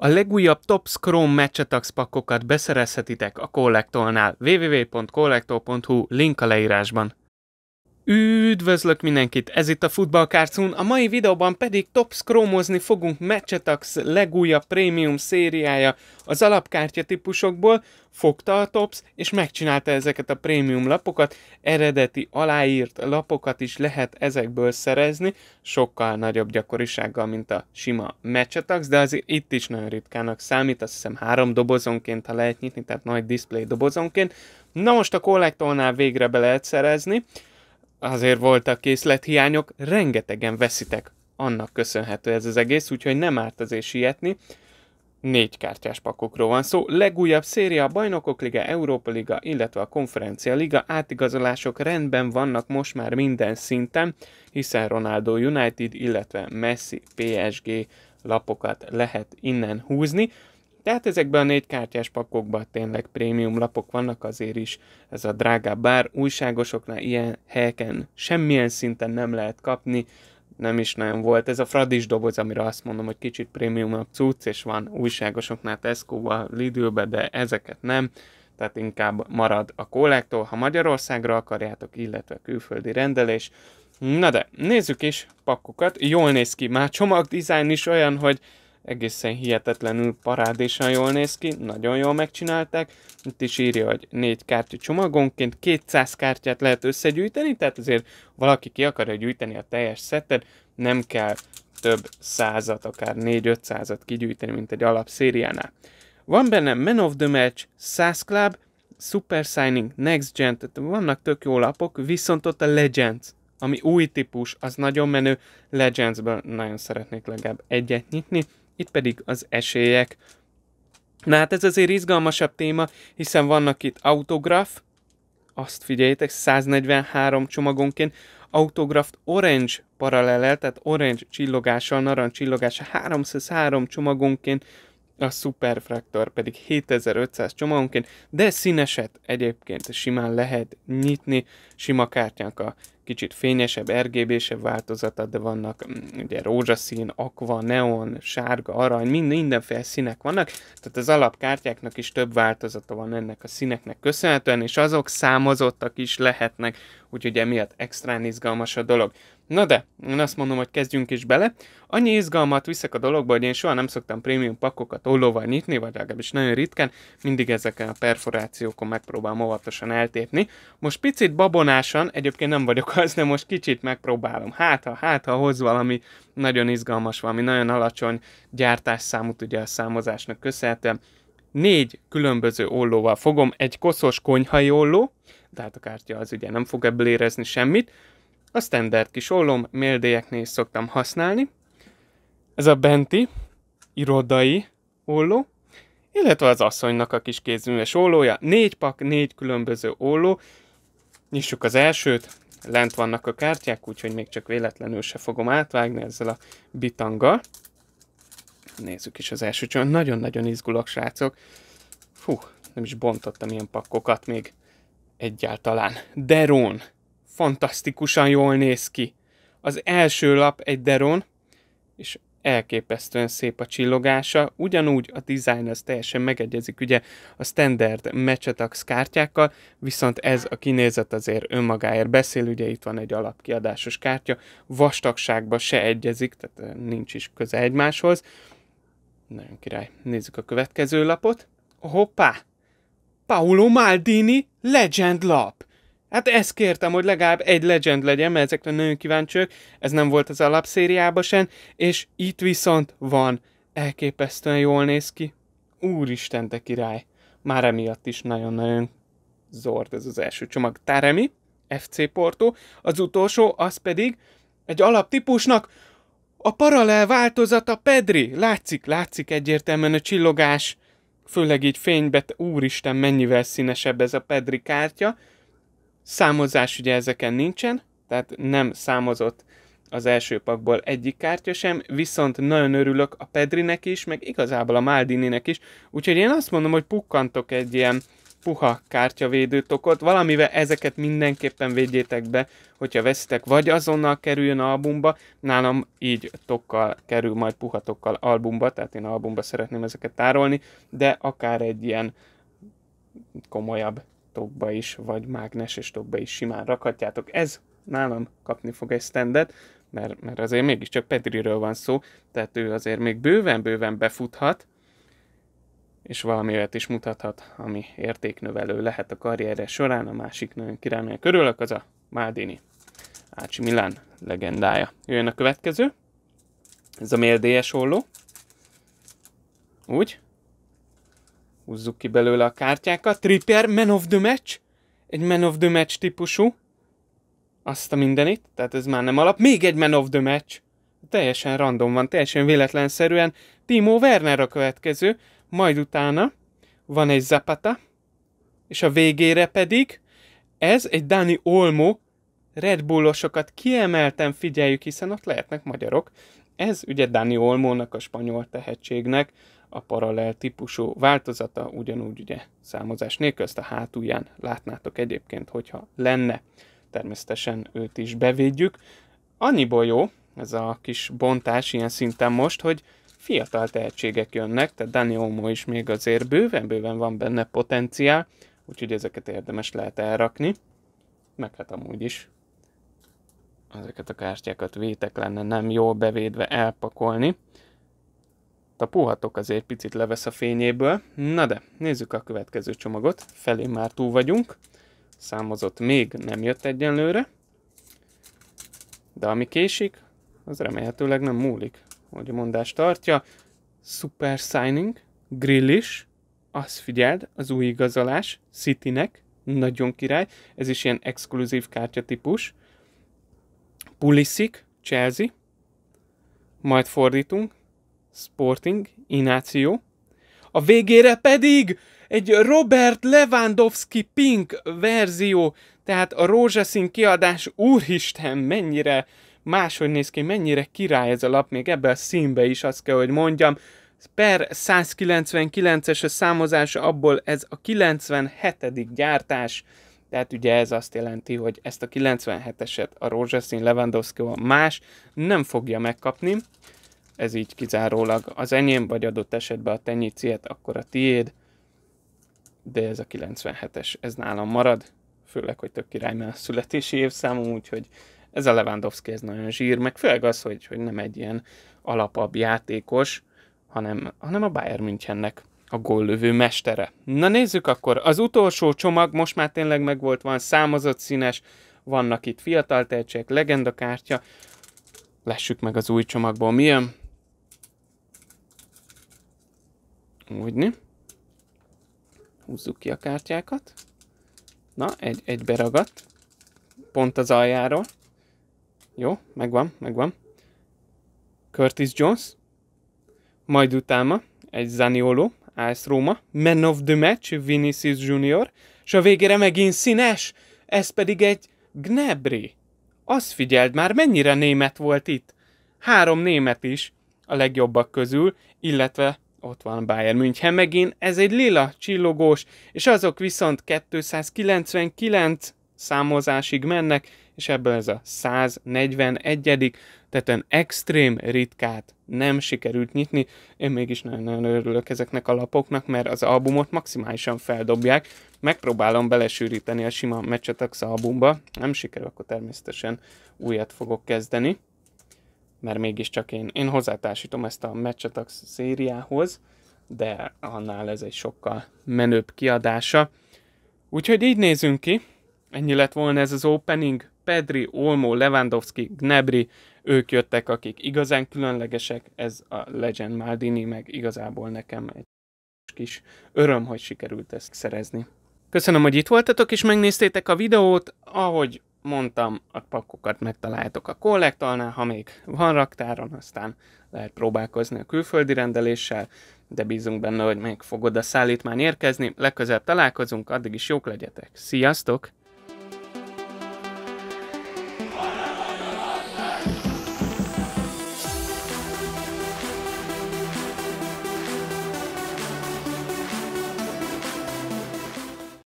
A legújabb top Scrum Matchetax pakkokat beszerezhetitek a Collectolnál www.collectol.hu link a leírásban. Üdvözlök mindenkit, ez itt a Football Cartoon, a mai videóban pedig top scromozni fogunk Matchetax legújabb prémium szériája az alapkártya típusokból, fogta a tops és megcsinálta ezeket a prémium lapokat, eredeti aláírt lapokat is lehet ezekből szerezni, sokkal nagyobb gyakorisággal, mint a sima Matchetax, de azért itt is nagyon ritkának számít, azt hiszem három dobozonként, ha lehet nyitni, tehát nagy display dobozonként. Na most a kollektornál végre be lehet szerezni, azért voltak készlethiányok, rengetegen veszitek annak köszönhető ez az egész, úgyhogy nem árt azért sietni. Négy kártyás pakokról van szó. Legújabb széria, a Bajnokok Liga, Európa Liga, illetve a Konferencia Liga átigazolások rendben vannak most már minden szinten, hiszen Ronaldo United, illetve Messi PSG lapokat lehet innen húzni. Tehát ezekben a négy kártyás pakokban tényleg prémium lapok vannak, azért is ez a drágább bár újságosoknál ilyen helyeken semmilyen szinten nem lehet kapni, nem is nagyon volt. Ez a fradis doboz, amire azt mondom, hogy kicsit prémiumabb cucc, és van újságosoknál Tesco-ba, lidl de ezeket nem tehát inkább marad a kollektól, ha Magyarországra akarjátok, illetve külföldi rendelés. Na de, nézzük is pakkokat, jól néz ki, már dizájn is olyan, hogy egészen hihetetlenül parádésan jól néz ki, nagyon jól megcsinálták. Itt is írja, hogy négy kártya csomagonként 200 kártyát lehet összegyűjteni, tehát azért valaki ki akarja gyűjteni a teljes szettet, nem kell több százat, akár 4-500-at kigyűjteni, mint egy alapszériánál. Van benne Man of the Match, Sass Club, Super Signing, Next Gen, tehát vannak tök jó lapok, viszont ott a Legends, ami új típus, az nagyon menő, Legendsből nagyon szeretnék legalább egyet nyitni, itt pedig az esélyek. Na hát ez azért izgalmasabb téma, hiszen vannak itt autograf, azt figyeljétek, 143 csomagonként, autograft orange paralellel, tehát orange csillogással, narancs csillogással, 303 csomagonként, a Superfraktor pedig 7500 csomagonként, de színeset egyébként simán lehet nyitni, sima kártyánk a kicsit fényesebb, RGB-sebb változata, de vannak mm, ugye rózsaszín, akva, neon, sárga, arany, mind, mindenféle színek vannak, tehát az alapkártyáknak is több változata van ennek a színeknek köszönhetően, és azok számozottak is lehetnek, úgyhogy emiatt extrán izgalmas a dolog. Na de, én azt mondom, hogy kezdjünk is bele. Annyi izgalmat viszek a dologba, hogy én soha nem szoktam prémium pakokat ollóval nyitni, vagy legalábbis nagyon ritkán, mindig ezeken a perforációkon megpróbálom óvatosan eltépni. Most picit babonásan, egyébként nem vagyok az de most kicsit megpróbálom. Hát, ha, hát, ha hoz valami nagyon izgalmas, valami nagyon alacsony gyártásszámot ugye a számozásnak köszönhetem. Négy különböző ollóval fogom, egy koszos konyhai olló, tehát a kártya az ugye nem fog ebből érezni semmit. A standard kis ollóm, méldélyeknél is szoktam használni. Ez a benti, irodai olló, illetve az asszonynak a kis kézműves ollója. Négy pak, négy különböző olló. Nyissuk az elsőt, lent vannak a kártyák, úgyhogy még csak véletlenül se fogom átvágni ezzel a bitanggal. Nézzük is az első csomag. Nagyon-nagyon izgulok, srácok. Fú, nem is bontottam ilyen pakkokat még egyáltalán. Deron. Fantasztikusan jól néz ki. Az első lap egy Deron, és elképesztően szép a csillogása, ugyanúgy a design az teljesen megegyezik ugye a standard Matchetax kártyákkal, viszont ez a kinézet azért önmagáért beszél, ugye itt van egy alapkiadásos kártya, vastagságba se egyezik, tehát eh, nincs is köze egymáshoz. Nagyon király. Nézzük a következő lapot. Hoppá! Paolo Maldini Legend lap! Hát ezt kértem, hogy legalább egy legend legyen, mert ezekre nagyon kíváncsiak, ez nem volt az alapszériában sem, és itt viszont van. Elképesztően jól néz ki. Úristen, te király. Már emiatt is nagyon-nagyon zord ez az első csomag. Taremi, FC Porto, az utolsó, az pedig egy alaptípusnak a paralel változata Pedri. Látszik, látszik egyértelműen a csillogás, főleg így fénybe, úristen, mennyivel színesebb ez a Pedri kártya Számozás ugye ezeken nincsen, tehát nem számozott az első pakból egyik kártya sem, viszont nagyon örülök a Pedrinek is, meg igazából a Maldininek is, úgyhogy én azt mondom, hogy pukkantok egy ilyen puha kártyavédőtokot, valamivel ezeket mindenképpen védjétek be, hogyha veszitek, vagy azonnal kerüljön albumba, nálam így tokkal kerül majd puha tokkal albumba, tehát én albumba szeretném ezeket tárolni, de akár egy ilyen komolyabb tokba is, vagy mágneses tokba is simán rakhatjátok. Ez nálam kapni fog egy standet, mert, mert azért mégiscsak Pedriről van szó, tehát ő azért még bőven-bőven befuthat, és valami olyat is mutathat, ami értéknövelő lehet a karrierje során. A másik nagyon királynak örülök, az a Mádini. Ácsi Milán legendája. Jöjjön a következő. Ez a méldélyes holló. Úgy? húzzuk ki belőle a kártyákat. Trippier, man of the match, egy man of the match típusú, azt a mindenit, tehát ez már nem alap. Még egy man of the match, teljesen random van, teljesen véletlenszerűen. Timo Werner a következő, majd utána van egy Zapata, és a végére pedig ez egy Dani Olmo, Red Bullosokat kiemelten figyeljük, hiszen ott lehetnek magyarok. Ez ugye Dani Olmónak, a spanyol tehetségnek a paralel típusú változata, ugyanúgy ugye számozás nélkül, ezt a hátulján látnátok egyébként, hogyha lenne. Természetesen őt is bevédjük. Annyiból jó ez a kis bontás ilyen szinten most, hogy fiatal tehetségek jönnek, tehát Dani Omo is még azért bőven-bőven van benne potenciál, úgyhogy ezeket érdemes lehet elrakni, meg hát amúgy is ezeket a kártyákat vétek lenne nem jól bevédve elpakolni. A puhatok azért picit levesz a fényéből. Na de, nézzük a következő csomagot. Felé már túl vagyunk. Számozott még nem jött egyenlőre. De ami késik, az remélhetőleg nem múlik, hogy a mondást tartja. Super signing, grill is, azt figyeld, az új igazolás, Citynek, nagyon király, ez is ilyen exkluzív kártyatípus. Pulisic, Chelsea, majd fordítunk, Sporting, Ináció. A végére pedig egy Robert Lewandowski Pink verzió, tehát a rózsaszín kiadás, úristen, mennyire máshogy néz ki, mennyire király ez a lap, még ebben a színbe is azt kell, hogy mondjam. Per 199-es a számozása, abból ez a 97. gyártás, tehát ugye ez azt jelenti, hogy ezt a 97-eset a rózsaszín Lewandowski más nem fogja megkapni ez így kizárólag az enyém, vagy adott esetben a tenyiciet, akkor a tiéd, de ez a 97-es, ez nálam marad, főleg, hogy tök király, mert a születési évszámom, úgyhogy ez a Lewandowski, ez nagyon zsír, meg főleg az, hogy, hogy nem egy ilyen alapabb játékos, hanem, hanem a Bayern Münchennek a góllövő mestere. Na nézzük akkor, az utolsó csomag most már tényleg megvolt, van számozott színes, vannak itt fiatal tehetségek, legendakártya, lessük meg az új csomagból mi Úgyni. Húzzuk ki a kártyákat. Na, egy, egy beragadt. Pont az aljáról. Jó, megvan, megvan. Curtis Jones. Majd utána egy Zaniolo, Ice Roma, Man of the Match, Vinicius Junior, és a végére megint színes, ez pedig egy Gnabry. Azt figyeld már, mennyire német volt itt. Három német is a legjobbak közül, illetve ott van Bayern München megint, ez egy lila csillogós, és azok viszont 299 számozásig mennek, és ebből ez a 141 tehát egy extrém ritkát nem sikerült nyitni. Én mégis nagyon-nagyon örülök ezeknek a lapoknak, mert az albumot maximálisan feldobják. Megpróbálom belesűríteni a sima Mechetax albumba. Nem sikerül, akkor természetesen újat fogok kezdeni mert mégiscsak én, én hozzátársítom ezt a Matchatak szériához, de annál ez egy sokkal menőbb kiadása. Úgyhogy így nézünk ki. Ennyi lett volna ez az opening. Pedri, Olmo, Lewandowski, Gnebri, ők jöttek, akik igazán különlegesek. Ez a Legend Maldini, meg igazából nekem egy kis öröm, hogy sikerült ezt szerezni. Köszönöm, hogy itt voltatok és megnéztétek a videót. Ahogy mondtam, a pakkokat megtaláljátok a kollektornál, ha még van raktáron, aztán lehet próbálkozni a külföldi rendeléssel, de bízunk benne, hogy még fogod a szállítmány érkezni. Legközelebb találkozunk, addig is jók legyetek. Sziasztok!